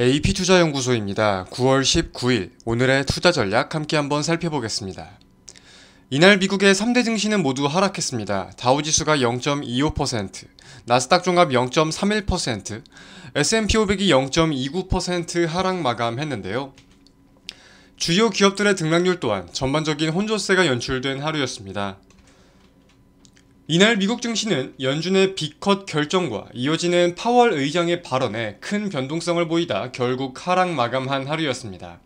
AP투자연구소입니다. 9월 19일 오늘의 투자 전략 함께 한번 살펴보겠습니다. 이날 미국의 3대 증시는 모두 하락했습니다. 다우지수가 0.25%, 나스닥 종합 0.31%, S&P 500이 0.29% 하락 마감했는데요. 주요 기업들의 등락률 또한 전반적인 혼조세가 연출된 하루였습니다. 이날 미국 증시는 연준의 비컷 결정과 이어지는 파월 의장의 발언에 큰 변동성을 보이다 결국 하락 마감한 하루였습니다.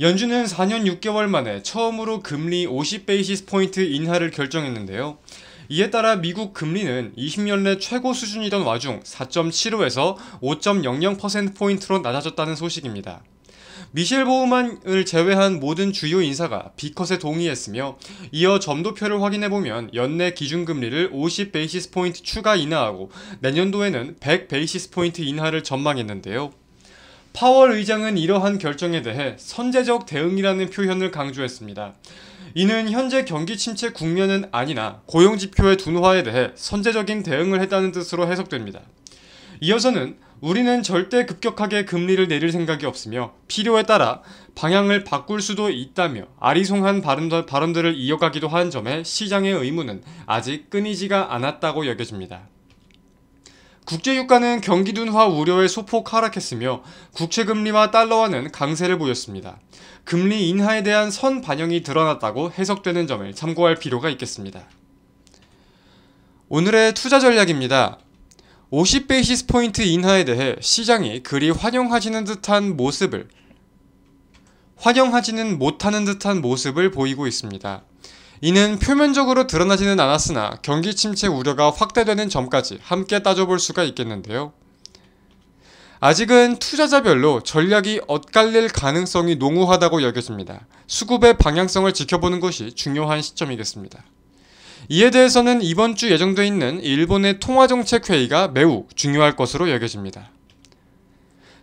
연준은 4년 6개월 만에 처음으로 금리 50베이시스 포인트 인하를 결정했는데요. 이에 따라 미국 금리는 20년 내 최고 수준이던 와중 4.75에서 5.00%포인트로 낮아졌다는 소식입니다. 미셸 보우만을 제외한 모든 주요 인사가 비컷에 동의했으며 이어 점도표를 확인해보면 연내 기준금리를 50베이시스포인트 추가 인하하고 내년도에는 100베이시스포인트 인하를 전망했는데요. 파월 의장은 이러한 결정에 대해 선제적 대응이라는 표현을 강조했습니다. 이는 현재 경기 침체 국면은 아니나 고용 지표의 둔화에 대해 선제적인 대응을 했다는 뜻으로 해석됩니다. 이어서는 우리는 절대 급격하게 금리를 내릴 생각이 없으며 필요에 따라 방향을 바꿀 수도 있다며 아리송한 발언들, 을 이어가기도 한 점에 시장의 의문은 아직 끊이지가 않았다고 여겨집니다. 국제유가는 경기 둔화 우려에 소폭 하락했으며 국채금리와 달러화는 강세를 보였습니다. 금리 인하에 대한 선 반영이 드러났다고 해석되는 점을 참고할 필요가 있겠습니다. 오늘의 투자 전략입니다. 50베이시스 포인트 인하에 대해 시장이 그리 환영하지는 듯한 모습을 환영하지는 못하는 듯한 모습을 보이고 있습니다. 이는 표면적으로 드러나지는 않았으나 경기 침체 우려가 확대되는 점까지 함께 따져볼 수가 있겠는데요. 아직은 투자자별로 전략이 엇갈릴 가능성이 농후하다고 여겨집니다. 수급의 방향성을 지켜보는 것이 중요한 시점이겠습니다. 이에 대해서는 이번 주 예정돼 있는 일본의 통화정책회의가 매우 중요할 것으로 여겨집니다.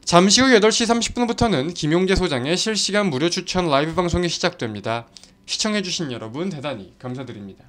잠시 후 8시 30분부터는 김용재 소장의 실시간 무료 추천 라이브 방송이 시작됩니다. 시청해주신 여러분 대단히 감사드립니다.